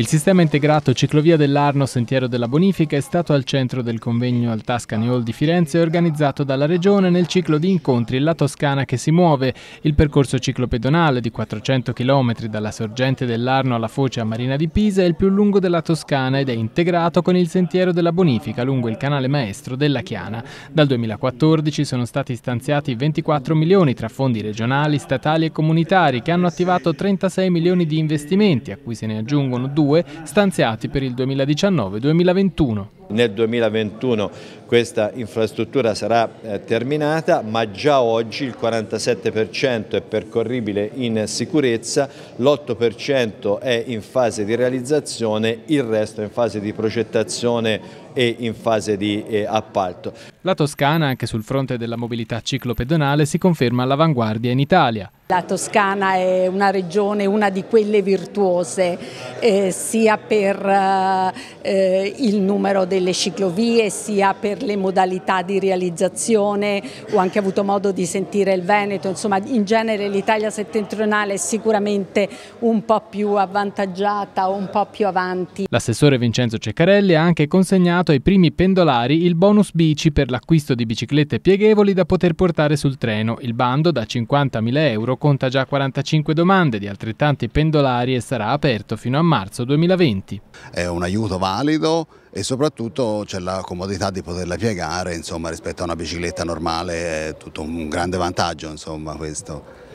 Il sistema integrato ciclovia dell'Arno Sentiero della Bonifica è stato al centro del convegno al Tuscany Hall di Firenze organizzato dalla Regione nel ciclo di incontri La Toscana che si muove, il percorso ciclopedonale di 400 km dalla sorgente dell'Arno alla foce a Marina di Pisa è il più lungo della Toscana ed è integrato con il Sentiero della Bonifica lungo il canale maestro della Chiana. Dal 2014 sono stati stanziati 24 milioni tra fondi regionali, statali e comunitari che hanno attivato 36 milioni di investimenti a cui se ne aggiungono due UE stanziati per il 2019-2021. Nel 2021 questa infrastruttura sarà eh, terminata, ma già oggi il 47% è percorribile in sicurezza, l'8% è in fase di realizzazione, il resto è in fase di progettazione e in fase di eh, appalto. La Toscana, anche sul fronte della mobilità ciclopedonale, si conferma all'avanguardia in Italia. La Toscana è una regione, una di quelle virtuose, eh, sia per eh, eh, il numero delle ciclovie, sia per le modalità di realizzazione, ho anche avuto modo di sentire il Veneto, insomma in genere l'Italia settentrionale è sicuramente un po' più avvantaggiata un po' più avanti. L'assessore Vincenzo Ceccarelli ha anche consegnato ai primi pendolari il bonus bici per l'acquisto di biciclette pieghevoli da poter portare sul treno, il bando da 50.000 euro conta già 45 domande di altrettanti pendolari e sarà aperto fino a marzo 2020. È un aiuto valido e soprattutto c'è la comodità di poterla piegare insomma, rispetto a una bicicletta normale, è tutto un grande vantaggio insomma, questo.